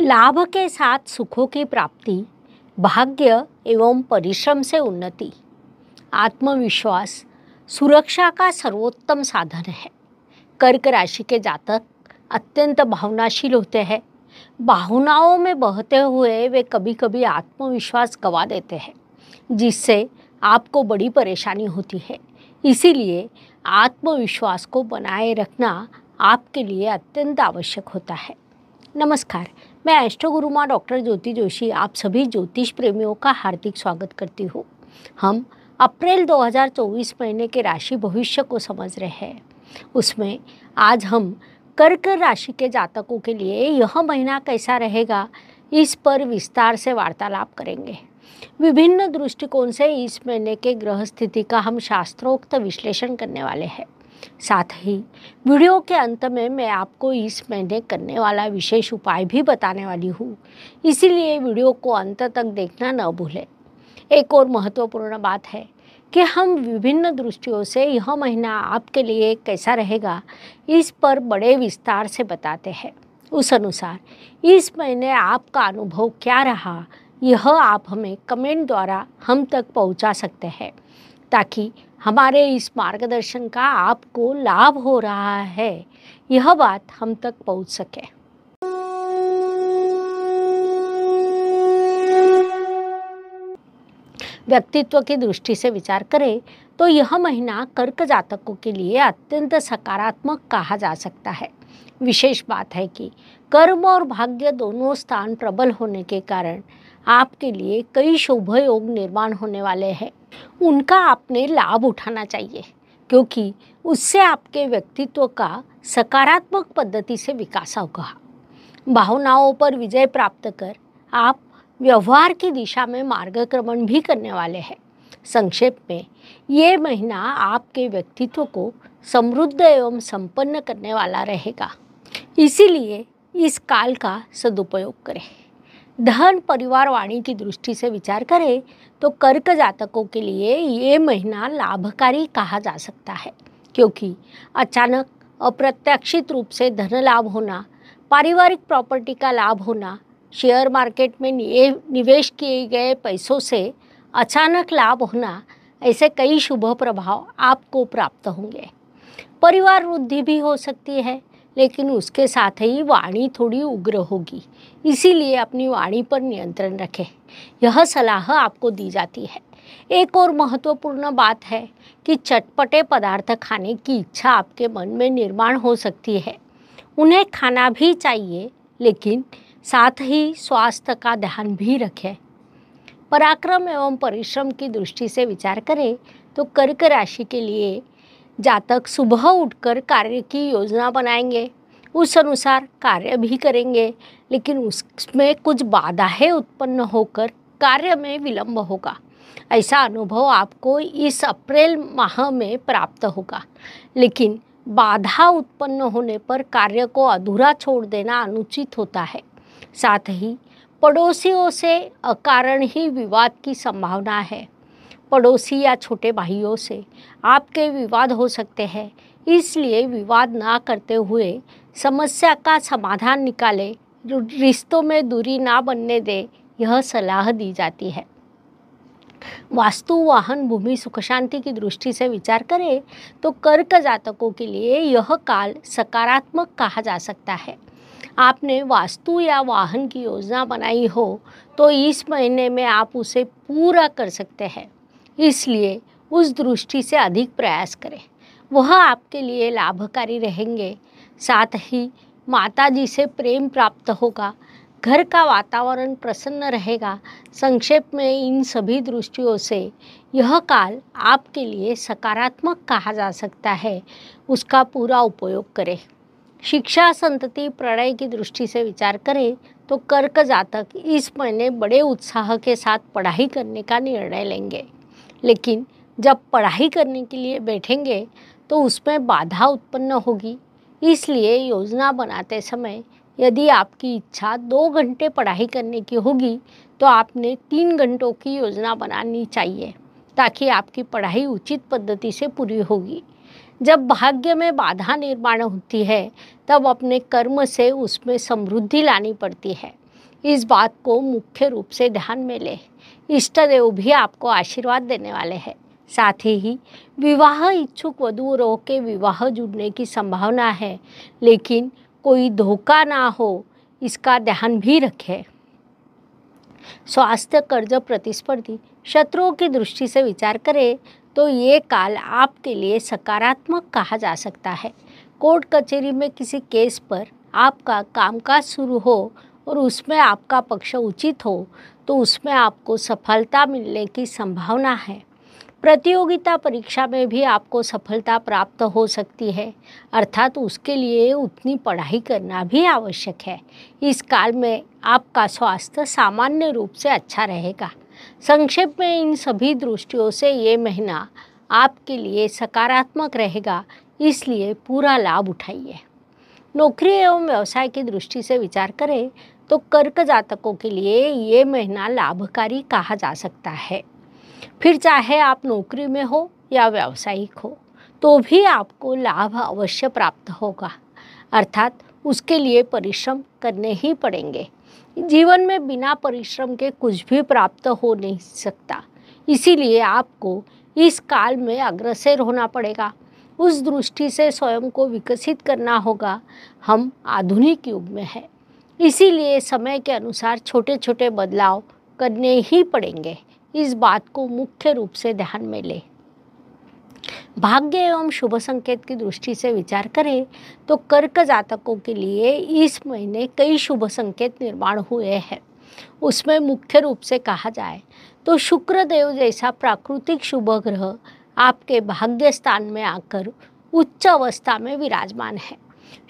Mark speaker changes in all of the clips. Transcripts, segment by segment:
Speaker 1: लाभ के साथ सुखों की प्राप्ति भाग्य एवं परिश्रम से उन्नति आत्मविश्वास सुरक्षा का सर्वोत्तम साधन है कर्क राशि के जातक अत्यंत भावनाशील होते हैं भावनाओं में बहते हुए वे कभी कभी आत्मविश्वास गवा देते हैं जिससे आपको बड़ी परेशानी होती है इसीलिए आत्मविश्वास को बनाए रखना आपके लिए अत्यंत आवश्यक होता है नमस्कार मैं एस्ट्रो गुरु माँ डॉक्टर ज्योति जोशी आप सभी ज्योतिष प्रेमियों का हार्दिक स्वागत करती हूँ हम अप्रैल 2024 महीने के राशि भविष्य को समझ रहे हैं उसमें आज हम कर्क राशि के जातकों के लिए यह महीना कैसा रहेगा इस पर विस्तार से वार्तालाप करेंगे विभिन्न दृष्टिकोण से इस महीने के ग्रह स्थिति का हम शास्त्रोक्त विश्लेषण करने वाले हैं साथ ही वीडियो के अंत में मैं आपको इस महीने करने वाला विशेष उपाय भी बताने वाली हूँ इसीलिए वीडियो को अंत तक देखना न भूलें एक और महत्वपूर्ण बात है कि हम विभिन्न दृष्टियों से यह महीना आपके लिए कैसा रहेगा इस पर बड़े विस्तार से बताते हैं उस अनुसार इस महीने आपका अनुभव क्या रहा यह आप हमें कमेंट द्वारा हम तक पहुंचा सकते हैं ताकि हमारे इस मार्गदर्शन का आपको लाभ हो रहा है यह बात हम तक पहुंच सके व्यक्तित्व की दृष्टि से विचार करें तो यह महीना कर्क जातकों के लिए अत्यंत सकारात्मक कहा जा सकता है विशेष बात है कि कर्म और भाग्य दोनों स्थान प्रबल होने के कारण आपके लिए कई शुभ योग निर्माण होने वाले हैं उनका आपने लाभ उठाना चाहिए क्योंकि उससे आपके व्यक्तित्व का सकारात्मक पद्धति से विकास होगा भावनाओं पर विजय प्राप्त कर आप व्यवहार की दिशा में मार्गक्रमण भी करने वाले हैं संक्षेप में ये महीना आपके व्यक्तित्व को समृद्ध एवं संपन्न करने वाला रहेगा इसीलिए इस काल का सदुपयोग करें धन परिवार वाणी की दृष्टि से विचार करें तो कर्क जातकों के लिए ये महीना लाभकारी कहा जा सकता है क्योंकि अचानक अप्रत्याशित रूप से धन लाभ होना पारिवारिक प्रॉपर्टी का लाभ होना शेयर मार्केट में निवेश किए गए पैसों से अचानक लाभ होना ऐसे कई शुभ प्रभाव आपको प्राप्त होंगे परिवार वृद्धि भी हो सकती है लेकिन उसके साथ ही वाणी थोड़ी उग्र होगी इसीलिए अपनी वाणी पर नियंत्रण रखें यह सलाह आपको दी जाती है एक और महत्वपूर्ण बात है कि चटपटे पदार्थ खाने की इच्छा आपके मन में निर्माण हो सकती है उन्हें खाना भी चाहिए लेकिन साथ ही स्वास्थ्य का ध्यान भी रखें पराक्रम एवं परिश्रम की दृष्टि से विचार करें तो कर्क राशि के लिए जातक सुबह उठकर कार्य की योजना बनाएंगे उस अनुसार कार्य भी करेंगे लेकिन उसमें कुछ बाधाएं उत्पन्न होकर कार्य में विलंब होगा ऐसा अनुभव आपको इस अप्रैल माह में प्राप्त होगा लेकिन बाधा उत्पन्न होने पर कार्य को अधूरा छोड़ देना अनुचित होता है साथ ही पड़ोसियों से अकारण ही विवाद की संभावना है पड़ोसी या छोटे भाइयों से आपके विवाद हो सकते हैं इसलिए विवाद ना करते हुए समस्या का समाधान निकाले रिश्तों में दूरी ना बनने दे यह सलाह दी जाती है वास्तु वाहन भूमि सुख शांति की दृष्टि से विचार करें तो कर्क जातकों के लिए यह काल सकारात्मक कहा जा सकता है आपने वास्तु या वाहन की योजना बनाई हो तो इस महीने में आप उसे पूरा कर सकते हैं इसलिए उस दृष्टि से अधिक प्रयास करें वह आपके लिए लाभकारी रहेंगे साथ ही माता जी से प्रेम प्राप्त होगा घर का वातावरण प्रसन्न रहेगा संक्षेप में इन सभी दृष्टियों से यह काल आपके लिए सकारात्मक कहा जा सकता है उसका पूरा उपयोग करें शिक्षा संतति प्रणय की दृष्टि से विचार करें तो कर्क जातक इस महीने बड़े उत्साह के साथ पढ़ाई करने का निर्णय लेंगे लेकिन जब पढ़ाई करने के लिए बैठेंगे तो उसमें बाधा उत्पन्न होगी इसलिए योजना बनाते समय यदि आपकी इच्छा दो घंटे पढ़ाई करने की होगी तो आपने तीन घंटों की योजना बनानी चाहिए ताकि आपकी पढ़ाई उचित पद्धति से पूरी होगी जब भाग्य में बाधा निर्माण होती है तब अपने कर्म से उसमें समृद्धि लानी पड़ती है इस बात को मुख्य रूप से ध्यान में लें इष्ट देव भी आपको आशीर्वाद देने वाले हैं साथ ही विवाह इच्छुक वधुओं के विवाह जुड़ने की संभावना है लेकिन कोई धोखा ना हो इसका ध्यान भी रखें स्वास्थ्य कर्ज प्रतिस्पर्धी शत्रुओं की दृष्टि से विचार करें तो ये काल आपके लिए सकारात्मक कहा जा सकता है कोर्ट कचहरी में किसी केस पर आपका कामकाज शुरू हो और उसमें आपका पक्ष उचित हो तो उसमें आपको सफलता मिलने की संभावना है प्रतियोगिता परीक्षा में भी आपको सफलता प्राप्त हो सकती है अर्थात उसके लिए उतनी पढ़ाई करना भी आवश्यक है इस काल में आपका स्वास्थ्य सामान्य रूप से अच्छा रहेगा संक्षेप में इन सभी दृष्टियों से ये महीना आपके लिए सकारात्मक रहेगा इसलिए पूरा लाभ उठाइए नौकरी एवं व्यवसाय की दृष्टि से विचार करें तो कर्क जातकों के लिए ये महीना लाभकारी कहा जा सकता है फिर चाहे आप नौकरी में हो या व्यावसायिक हो तो भी आपको लाभ अवश्य प्राप्त होगा अर्थात उसके लिए परिश्रम करने ही पड़ेंगे जीवन में बिना परिश्रम के कुछ भी प्राप्त हो नहीं सकता इसीलिए आपको इस काल में अग्रसर होना पड़ेगा उस दृष्टि से स्वयं को विकसित करना होगा हम आधुनिक युग में हैं इसीलिए समय के अनुसार छोटे छोटे बदलाव करने ही पड़ेंगे इस बात को मुख्य रूप से ध्यान में ले भाग्य एवं शुभ संकेत की दृष्टि से विचार करें तो कर्क जातकों के लिए इस महीने कई शुभ संकेत निर्माण हुए हैं उसमें मुख्य रूप से कहा जाए तो शुक्रदेव जैसा प्राकृतिक शुभ ग्रह आपके भाग्य स्थान में आकर उच्च अवस्था में विराजमान है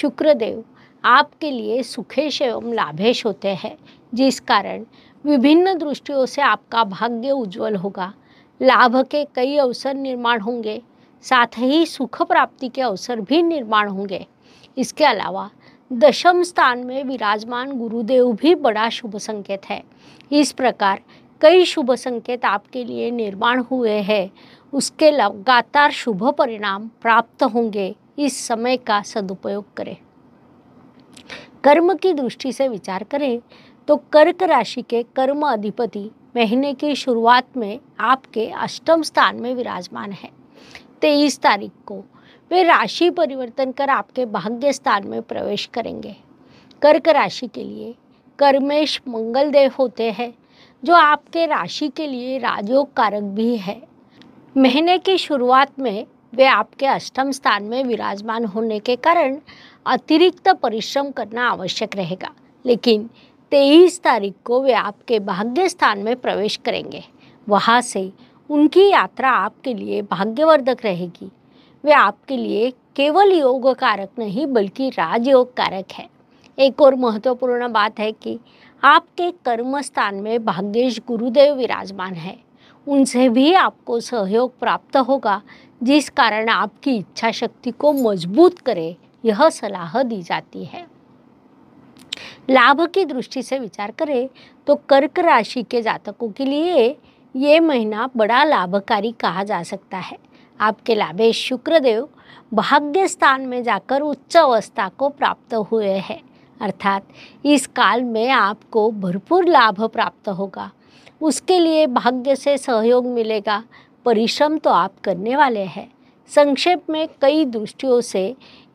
Speaker 1: शुक्रदेव आपके लिए सुखेश एवं लाभेश होते हैं जिस कारण विभिन्न दृष्टियों से आपका भाग्य उज्जवल होगा लाभ के कई अवसर निर्माण होंगे साथ ही सुख प्राप्ति के अवसर भी निर्माण होंगे इसके अलावा दशम स्थान में विराजमान गुरुदेव भी बड़ा शुभ संकेत है इस प्रकार कई शुभ संकेत आपके लिए निर्माण हुए हैं उसके लगातार शुभ परिणाम प्राप्त होंगे इस समय का सदुपयोग करें कर्म की दृष्टि से विचार करें तो कर्क राशि के कर्म अधिपति महीने की शुरुआत में आपके अष्टम स्थान में विराजमान है तेईस तारीख को वे राशि परिवर्तन कर आपके भाग्य स्थान में प्रवेश करेंगे कर्क राशि के लिए कर्मेश मंगलदेव होते हैं जो आपके राशि के लिए राजयोग कारक भी है महीने की शुरुआत में वे आपके अष्टम स्थान में विराजमान होने के कारण अतिरिक्त परिश्रम करना आवश्यक रहेगा लेकिन तेईस तारीख को वे आपके भाग्य स्थान में प्रवेश करेंगे वहाँ से उनकी यात्रा आपके लिए भाग्यवर्धक रहेगी वे आपके लिए केवल योग कारक नहीं बल्कि राजयोग कारक है एक और महत्वपूर्ण बात है कि आपके कर्म स्थान में भाग्येश गुरुदेव विराजमान है उनसे भी आपको सहयोग प्राप्त होगा जिस कारण आपकी इच्छा शक्ति को मजबूत करे यह सलाह दी जाती है लाभ की दृष्टि से विचार करें तो कर्क राशि के जातकों के लिए ये महीना बड़ा लाभकारी कहा जा सकता है आपके लाभे शुक्रदेव भाग्य स्थान में जाकर उच्च अवस्था को प्राप्त हुए हैं अर्थात इस काल में आपको भरपूर लाभ प्राप्त होगा उसके लिए भाग्य से सहयोग मिलेगा परिश्रम तो आप करने वाले हैं संक्षेप में कई दृष्टियों से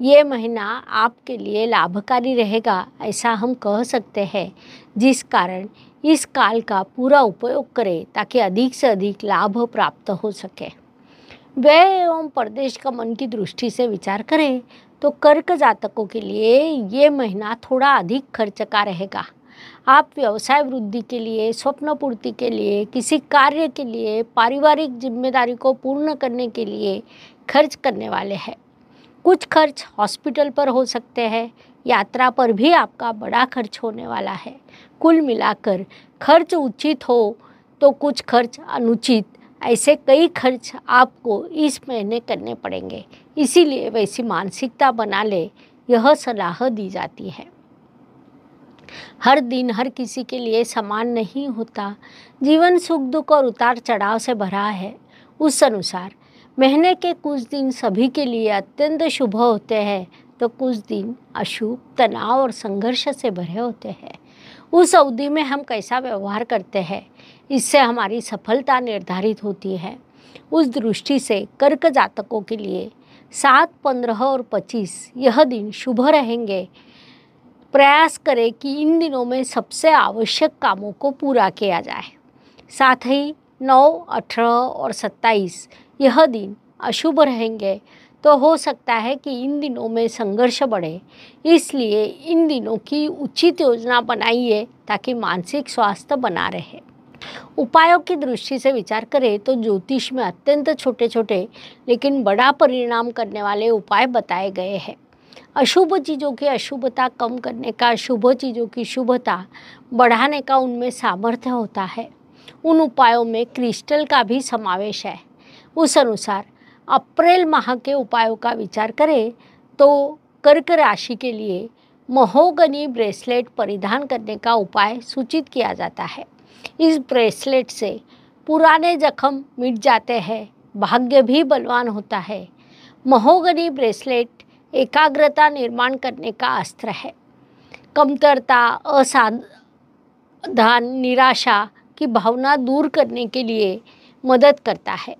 Speaker 1: ये महीना आपके लिए लाभकारी रहेगा ऐसा हम कह सकते हैं जिस कारण इस काल का पूरा उपयोग करें ताकि अधिक से अधिक लाभ प्राप्त हो सके व्यय एवं प्रदेश का मन की दृष्टि से विचार करें तो कर्क जातकों के लिए ये महीना थोड़ा अधिक खर्च का रहेगा आप व्यवसाय वृद्धि के लिए स्वप्न पूर्ति के लिए किसी कार्य के लिए पारिवारिक जिम्मेदारी को पूर्ण करने के लिए खर्च करने वाले हैं कुछ खर्च हॉस्पिटल पर हो सकते हैं यात्रा पर भी आपका बड़ा खर्च होने वाला है कुल मिलाकर खर्च उचित हो तो कुछ खर्च अनुचित ऐसे कई खर्च आपको इस महीने करने पड़ेंगे इसीलिए वैसी मानसिकता बना ले यह सलाह दी जाती है हर दिन हर किसी के लिए समान नहीं होता जीवन सुख दुख और उतार चढ़ाव से भरा है उस अनुसार महीने के कुछ दिन सभी के लिए अत्यंत शुभ होते हैं तो कुछ दिन अशुभ तनाव और संघर्ष से भरे होते हैं उस अवधि में हम कैसा व्यवहार करते हैं इससे हमारी सफलता निर्धारित होती है उस दृष्टि से कर्क जातकों के लिए सात पंद्रह और पच्चीस यह दिन शुभ रहेंगे प्रयास करें कि इन दिनों में सबसे आवश्यक कामों को पूरा किया जाए साथ ही नौ अठारह और सत्ताईस यह दिन अशुभ रहेंगे तो हो सकता है कि इन दिनों में संघर्ष बढ़े इसलिए इन दिनों की उचित योजना बनाइए ताकि मानसिक स्वास्थ्य बना रहे उपायों की दृष्टि से विचार करें तो ज्योतिष में अत्यंत छोटे छोटे लेकिन बड़ा परिणाम करने वाले उपाय बताए गए हैं अशुभ चीज़ों की अशुभता कम करने का शुभ चीज़ों की शुभता बढ़ाने का उनमें सामर्थ्य होता है उन उपायों में क्रिस्टल का भी समावेश है उस अनुसार अप्रैल माह के उपायों का विचार करें तो कर्क राशि के लिए महोगनी ब्रेसलेट परिधान करने का उपाय सूचित किया जाता है इस ब्रेसलेट से पुराने जख्म मिट जाते हैं भाग्य भी बलवान होता है महोगनी ब्रेसलेट एकाग्रता निर्माण करने का अस्त्र है कमतरता असाधान निराशा की भावना दूर करने के लिए मदद करता है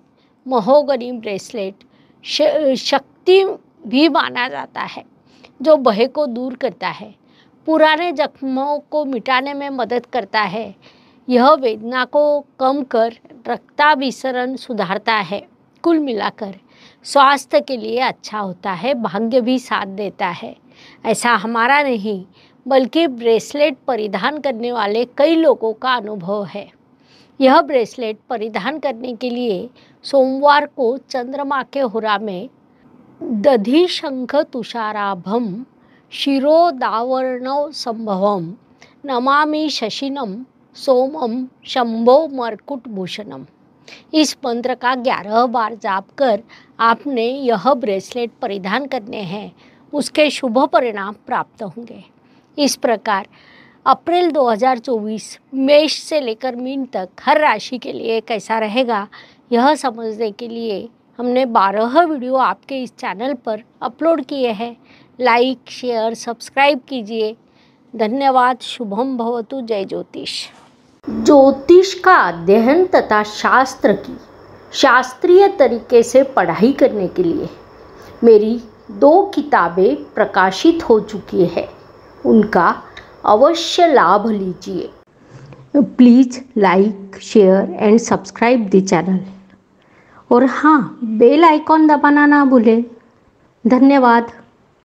Speaker 1: महोगनी ब्रेसलेट शक्ति भी माना जाता है जो बहे को दूर करता है पुराने जख्मों को मिटाने में मदद करता है यह वेदना को कम कर रक्ताभिसरण सुधारता है कुल मिलाकर स्वास्थ्य के लिए अच्छा होता है भाग्य भी साथ देता है ऐसा हमारा नहीं बल्कि ब्रेसलेट परिधान करने वाले कई लोगों का अनुभव है यह ब्रेसलेट परिधान करने के लिए सोमवार को चंद्रमा के होरा में दधि शंख तुषाराभम शिरोदावर्ण संभवम नमामि शशिनम सोमम शंभो मरकुट भूषणम इस मंत्र का ग्यारह बार जाप कर आपने यह ब्रेसलेट परिधान करने हैं उसके शुभ परिणाम प्राप्त होंगे इस प्रकार अप्रैल 2024 मेष से लेकर मीन तक हर राशि के लिए कैसा रहेगा यह समझने के लिए हमने बारह वीडियो आपके इस चैनल पर अपलोड किए हैं लाइक शेयर सब्सक्राइब कीजिए धन्यवाद शुभम भवतु जय ज्योतिष ज्योतिष का अध्ययन तथा शास्त्र की शास्त्रीय तरीके से पढ़ाई करने के लिए मेरी दो किताबें प्रकाशित हो चुकी है उनका अवश्य लाभ लीजिए please like share and subscribe the channel और हाँ बेल आइकॉन दबाना ना भूलें धन्यवाद